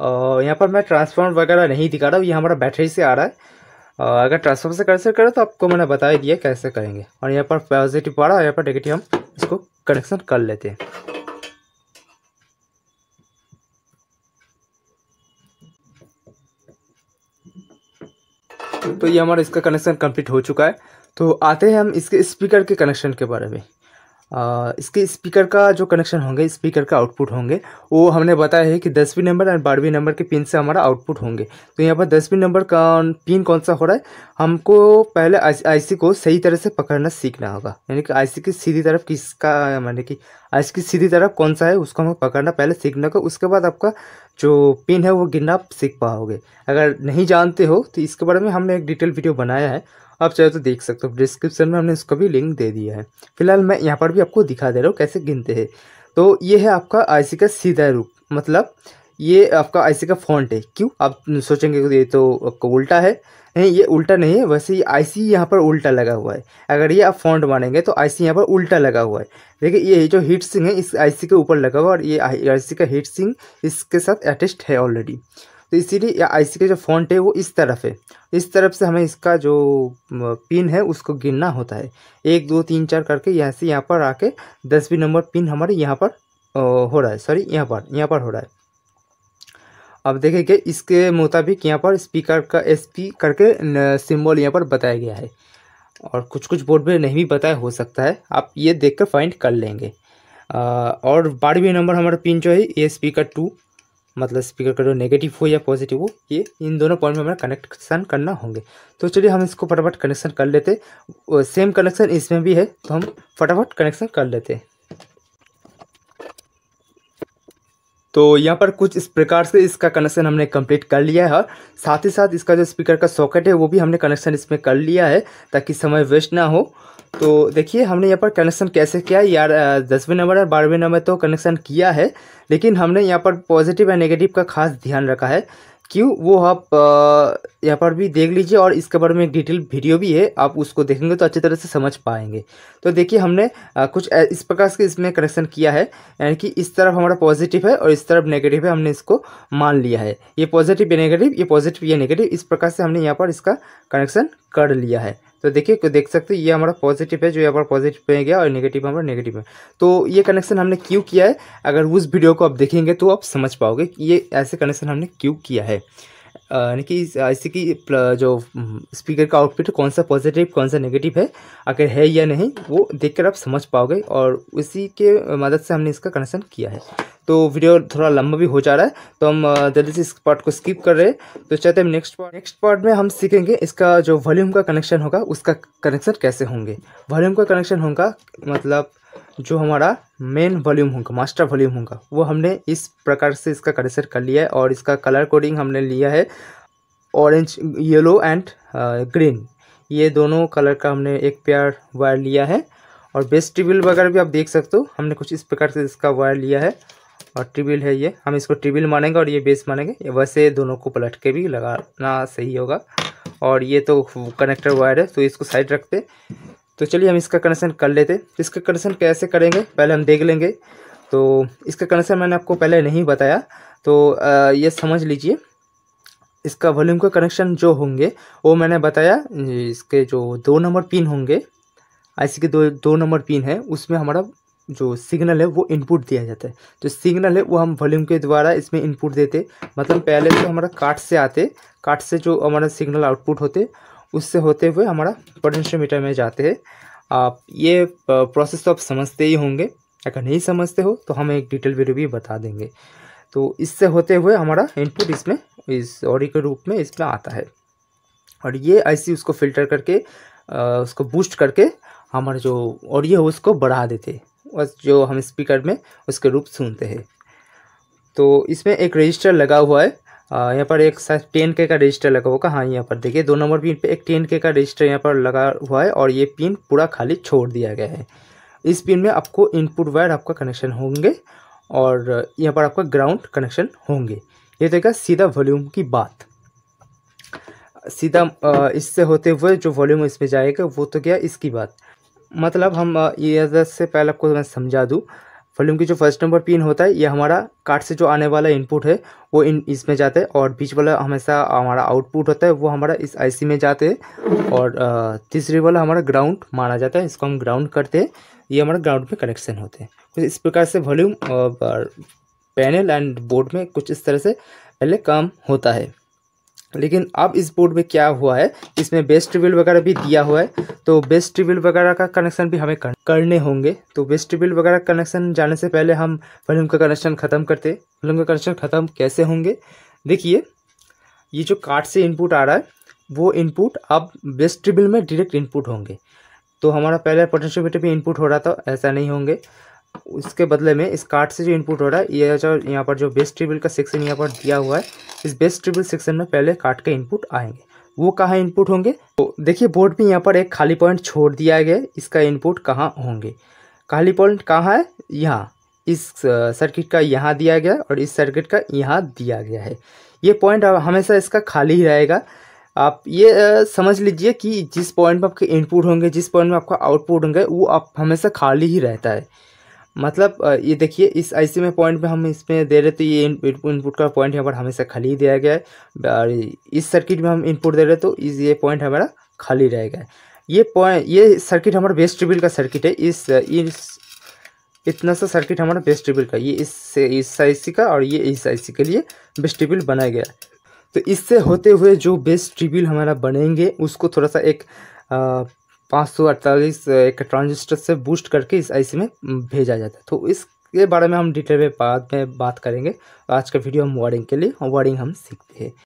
और यहाँ पर मैं ट्रांसफॉर्म वगैरह नहीं दिखा रहा हूँ ये हमारा बैटरी से आ रहा है अगर ट्रांसफॉर्म से कैसे करें तो आपको मैंने बता ही दिया कैसे करेंगे और यहाँ पर पॉजिटिव आ रहा है यहाँ पर नेगेटिव हम इसको कनेक्शन कर लेते हैं तो ये हमारा इसका कनेक्शन कंप्लीट हो चुका है तो आते हैं हम इसके स्पीकर के कनेक्शन के बारे में इसके स्पीकर का जो कनेक्शन होंगे स्पीकर का आउटपुट होंगे वो हमने बताया है कि दसवीं नंबर एंड बारहवीं नंबर के पिन से हमारा आउटपुट होंगे तो यहाँ पर दसवीं नंबर का पिन कौन सा हो रहा है हमको पहले आईसी को सही तरह से पकड़ना सीखना होगा यानी कि आईसी की सीधी तरफ किसका मानी कि आईसी की सीधी तरफ कौन सा है उसको हमें पकड़ना पहले सीखना होगा उसके बाद आपका जो पिन है वो गिनना आप सीख पाओगे अगर नहीं जानते हो तो इसके बारे में हमने एक डिटेल वीडियो बनाया है आप चाहे तो देख सकते हो डिस्क्रिप्शन में हमने उसका भी लिंक दे दिया है फिलहाल मैं यहाँ पर भी आपको दिखा दे रहा हूँ कैसे गिनते हैं तो ये है आपका आईसी का सीधा रूप मतलब ये आपका आईसी का फॉन्ट है क्यों आप सोचेंगे ये तो आपका उल्टा है नहीं ये उल्टा नहीं है वैसे ही आई सी यहाँ पर उल्टा लगा हुआ है अगर ये आप फॉन्ट मानेंगे तो आई सी यहाँ पर उल्टा लगा हुआ है देखिए ये जो हीट सिंह है इस आई सी के ऊपर लगा हुआ और ये आई सी का हीट सिंह इसके साथ अटैच है ऑलरेडी तो इसीलिए आई सी का जो फॉन्ट है वो इस तरफ है इस तरफ से हमें इसका जो पिन है उसको गिनना होता है एक दो तीन चार करके यहाँ से यहाँ पर आके दसवीं नंबर पिन हमारे यहाँ पर हो रहा है सॉरी यहाँ पर यहाँ पर हो रहा है अब देखेंगे इसके मुताबिक यहाँ पर स्पीकर का एसपी करके सिम्बॉल यहाँ पर बताया गया है और कुछ कुछ बोर्ड में नहीं भी बताया हो सकता है आप ये देख कर फाइंड कर लेंगे आ, और बारहवीं नंबर हमारा पिन जो है ये स्पीकर टू मतलब स्पीकर का जो नेगेटिव हो या पॉजिटिव हो ये इन दोनों पॉइंट में हमें कनेक्शन करना होंगे तो चलिए हम इसको फटाफट कनेक्शन कर लेते सेम कनेक्शन इसमें भी है तो हम फटाफट कनेक्शन कर लेते हैं तो यहाँ पर कुछ इस प्रकार से इसका कनेक्शन हमने कंप्लीट कर लिया है साथ ही साथ इसका जो स्पीकर का सॉकेट है वो भी हमने कनेक्शन इसमें कर लिया है ताकि समय वेस्ट ना हो तो देखिए हमने यहाँ पर कनेक्शन कैसे किया है यार दसवें नंबर और बारहवें नंबर तो कनेक्शन किया है लेकिन हमने यहाँ पर पॉजिटिव एंड नेगेटिव का खास ध्यान रखा है क्यों वो आप यहाँ पर भी देख लीजिए और इसके बारे में एक डिटेल वीडियो भी है आप उसको देखेंगे तो अच्छी तरह से समझ पाएंगे तो देखिए हमने आ, कुछ इस प्रकार से इसमें कनेक्शन किया है यानी कि इस तरफ हमारा पॉजिटिव है और इस तरफ नेगेटिव है हमने इसको मान लिया है ये पॉजिटिव ये नेगेटिव ये पॉजिटिव ये नेगेटिव इस प्रकार से हमने यहाँ पर इसका कनेक्शन कर लिया है तो देखिए देख सकते हैं ये हमारा पॉजिटिव है जो हमारा पॉजिटिव पे गया और नेगेटिव हमारा नेगेटिव है तो ये कनेक्शन हमने क्यों किया है अगर उस वीडियो को आप देखेंगे तो आप समझ पाओगे कि ये ऐसे कनेक्शन हमने क्यों किया है यानी कि ऐसे कि जो स्पीकर का आउटपुट कौन सा पॉजिटिव कौन सा नेगेटिव है अगर है या नहीं वो देखकर आप समझ पाओगे और उसी के मदद से हमने इसका कनेक्शन किया है तो वीडियो थोड़ा लंबा भी हो जा रहा है तो हम जल्दी से इस पार्ट को स्किप कर रहे हैं तो चाहते हैं नेक्स्ट पार्ट नेक्स्ट पार्ट में हम सीखेंगे इसका जो वॉल्यूम का कनेक्शन होगा उसका कनेक्शन कैसे होंगे वॉल्यूम का कनेक्शन होगा मतलब जो हमारा मेन वॉल्यूम होगा मास्टर वॉल्यूम होगा वो हमने इस प्रकार से इसका कनेक्शन कर लिया है और इसका कलर कोडिंग हमने लिया है ऑरेंज येलो एंड ग्रीन ये दोनों कलर का हमने एक प्यार वायर लिया है और बेस्ट ट्यूबवेल वगैरह भी आप देख सकते हो हमने कुछ इस प्रकार से इसका वायर लिया है और ट्रिबिल है ये हम इसको ट्रिबिल मानेंगे और ये बेस मानेंगे वैसे दोनों को पलट के भी लगाना सही होगा और ये तो कनेक्टर वायर है तो इसको साइड रखते तो चलिए हम इसका कनेक्शन कर लेते इसका कनेक्शन कैसे करेंगे पहले हम देख लेंगे तो इसका कनेक्शन मैंने आपको पहले नहीं बताया तो ये समझ लीजिए इसका वॉल्यूम का कनेक्शन जो होंगे वो मैंने बताया इसके जो दो नंबर पिन होंगे आईसी के दो दो नंबर पिन है उसमें हमारा जो सिग्नल है वो इनपुट दिया जाता है जो तो सिग्नल है वो हम वॉल्यूम के द्वारा इसमें इनपुट देते मतलब पहले तो हमारा काट से आते काट से जो हमारा सिग्नल आउटपुट होते उससे होते हुए हमारा पोटेंशियोमीटर में जाते हैं आप ये प्रोसेस तो आप समझते ही होंगे अगर नहीं समझते हो तो हम एक डिटेल वीडियो भी बता देंगे तो इससे होते हुए हमारा इनपुट इसमें इस ऑडी के रूप में इसमें आता है और ये ऐसी उसको फिल्टर करके आ, उसको बूस्ट करके हमारा जो ऑडियो है उसको बढ़ा देते बस जो हम स्पीकर में उसके रूप सुनते हैं तो इसमें एक रजिस्टर लगा हुआ है यहाँ पर एक टेन के का रजिस्टर लगा हुआ हाँ यहाँ पर देखिए दो नंबर पिन पे एक टेन के का रजिस्टर यहाँ पर लगा हुआ है और ये पिन पूरा खाली छोड़ दिया गया है इस पिन में आपको इनपुट वायर आपका कनेक्शन होंगे और यहाँ पर आपका ग्राउंड कनेक्शन होंगे ये देखा तो सीधा वॉल्यूम की बात सीधा इससे होते हुए जो वॉल्यूम इसमें जाएगा वो तो क्या इसकी बात मतलब हम ये से पहले आपको मैं समझा दूँ वॉल्यूम की जो फर्स्ट नंबर पिन होता है ये हमारा कार्ड से जो आने वाला इनपुट है वो इन इसमें जाता है और बीच वाला हमेशा हमारा आउटपुट होता है वो हमारा इस आईसी में जाते हैं और तीसरे वाला हमारा ग्राउंड माना जाता है इसको हम ग्राउंड करते हैं ये हमारा ग्राउंड में कनेक्शन होते हैं इस प्रकार से वॉल्यूम पैनल एंड बोर्ड में कुछ इस तरह से पहले काम होता है लेकिन अब इस बोर्ड में क्या हुआ है इसमें बेस्ट ट्रिबल वगैरह भी दिया हुआ है तो बेस्ट ट्रिबल वगैरह का कनेक्शन भी हमें करने होंगे तो बेस्ट ट्रिबल वगैरह कनेक्शन जाने से पहले हम वॉल्यूम का कनेक्शन ख़त्म करते वॉल्यूम का कनेक्शन ख़त्म कैसे होंगे देखिए ये जो कार्ड से इनपुट आ रहा है वो इनपुट अब बेस्ट ट्रिबल में डिरेक्ट इनपुट होंगे तो हमारा पहले पोटेंशियोमीटर भी इनपुट हो रहा था ऐसा नहीं होंगे उसके बदले में इस कार्ड से जो इनपुट हो रहा है ये जो यहाँ पर जो बेस्ट ट्रिबल का सेक्शन यहाँ पर दिया हुआ है इस बेस्ट ट्रिबल सेक्शन में पहले कार्ड के इनपुट आएंगे वो कहाँ इनपुट होंगे तो देखिए बोर्ड में यहाँ पर एक खाली पॉइंट छोड़ दिया गया इसका इनपुट कहाँ होंगे खाली पॉइंट कहाँ है यहाँ इस सर्किट का यहाँ दिया गया और इस सर्किट का यहाँ दिया गया है ये पॉइंट हमेशा इसका खाली ही रहेगा आप ये समझ लीजिए कि जिस पॉइंट में आपके इनपुट होंगे जिस पॉइंट में आपका आउटपुट होंगे वो आप हमेशा खाली ही रहता है मतलब ये देखिए इस आईसी में पॉइंट में हम इसमें दे रहे तो ये इनपुट का पॉइंट यहाँ पर हमेशा खाली ही दिया गया है और इस सर्किट में हम इनपुट दे रहे तो इस ये पॉइंट हमारा खाली रहेगा ये पॉइंट ये सर्किट हमारा बेस्ट ट्रिबिल का सर्किट है इस इस इतना सा सर्किट हमारा बेस्ट ट्रिबिल का ये इस इस आईसी का और ये इस आईसी के लिए बेस्ट ट्रिबिल बनाया गया है तो इससे होते हुए जो बेस्ट ट्रिबिल हमारा बनेंगे उसको थोड़ा सा एक आ, पाँच सौ अड़तालीस एक ट्रांजिस्टर से बूस्ट करके इस आईसी में भेजा जाता है तो इसके बारे में हम डिटेल में बाद में बात करेंगे आज का वीडियो हम वायरिंग के लिए वायरिंग हम सीखते हैं